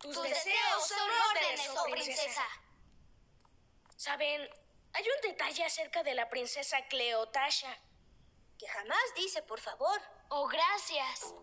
Tus, deseos son órdenes, oh princesa. Saben, hay un detalle acerca de la princesa Cleotasha. Que jamás dice, por favor. Oh, gracias.